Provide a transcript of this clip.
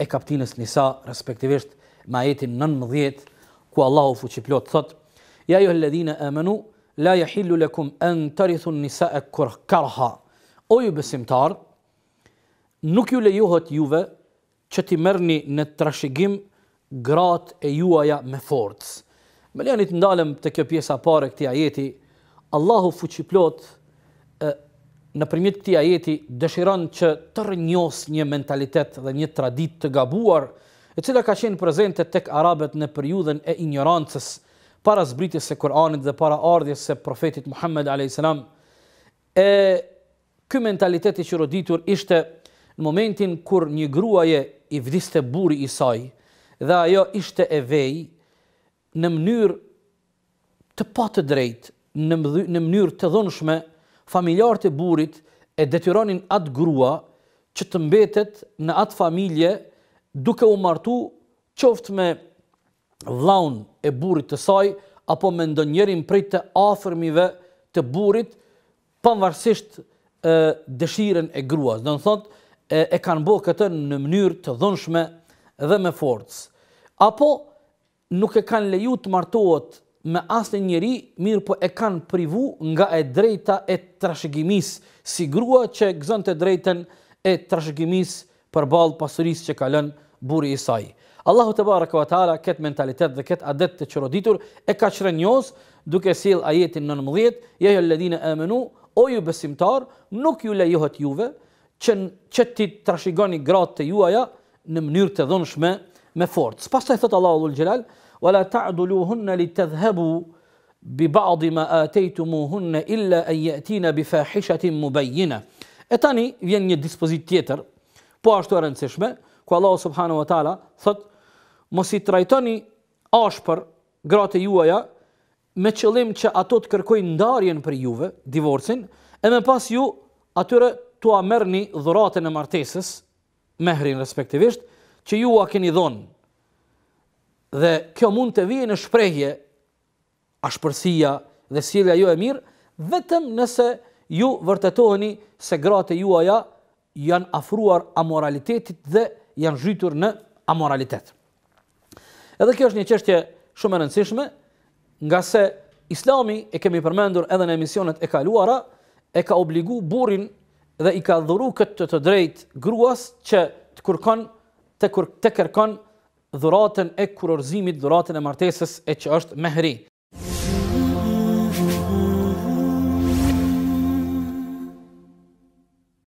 e kaptinës Nisa, respektivisht me ajetin 19, ku Allahu fuqiplot thot: "Ja ju alladhina amanu, la yahillu lakum an tarithu an-nisaa karha." O ju besimtar, nuk ju lejohet juve që t'i merrni në trashëgim gratë e juaja me forcë. Me lejoni të ndalem te kjo pjesa e parë e këtij ajeti, Allahu fuqiplot në primit këti ajeti dëshiran që të rënjos një mentalitet dhe një tradit të gabuar e cila ka qenë prezente tek Arabet në periudhen e ignorancës para zbritis e Koranit dhe para ardhjes e profetit Muhammed a.s. e kë mentaliteti që roditur ishte në momentin kur një gruaje i vdiste buri i saj dhe ajo ishte e vej në mënyrë të patë drejt në mënyrë të dhunshme familjarë të burit e detyronin atë grua që të mbetet në atë familje duke u martu qoftë me vlaun e burit të saj apo me ndonjërin prej të afërmive të burit panvarsisht e, dëshiren e gruas. Do në thotë e, e kanë bo këtë në mënyrë të dhënshme dhe me forcë. Apo nuk e kanë leju të martuot me asë njëri, mirë po e kanë privu nga e drejta e trashëgimis, si grua që gëzën të drejten e trashëgimis për balë pasuris që kalën buri i saj. Allahu të barë këva tala, këtë mentalitet dhe këtë adet të qëroditur, e ka qërë njës duke sil ajetin në nëmëdhjet, e menu, o ju besimtar, nuk ju lejohet juve, që, që ti trashigoni gratë të juaja në mënyrë të dhënshme me fortë. Së pas të e thotë Allahu dhul gjelalë, ولا تعدلوهن لتذهبوا ببعض ما اتيتموهن الا ان ياتين بفاحشه مبينه اتاني vjen një dispozit tjetër po ashtu e rëndësishme ku Allah subhanahu wa taala thot mos i trajtoni ashpër gratë juaja me qëllim që ato të kërkojnë ndarjen për juve divorcin e më pas ju atyre tua merrni dhuratën e martesës mehrin respektivisht që ju a keni dhonë Dhe kjo mund të vijë në shprehje ashpërësia dhe sjellja jo e mirë vetëm nëse ju vërtetoheni se gratë juaja janë afruar amoralitetit dhe janë zhytur në amoralitet. Edhe kjo është një çështje shumë e rëndësishme, ngasë Islami e kemi përmendur edhe në emisionet e kaluara, e ka obligu burrin dhe i ka dhëru këtë të drejtë gruas që të kërkon të kërkon dhuratën e kurorzimit, dhuratën e martesës e që është mehri.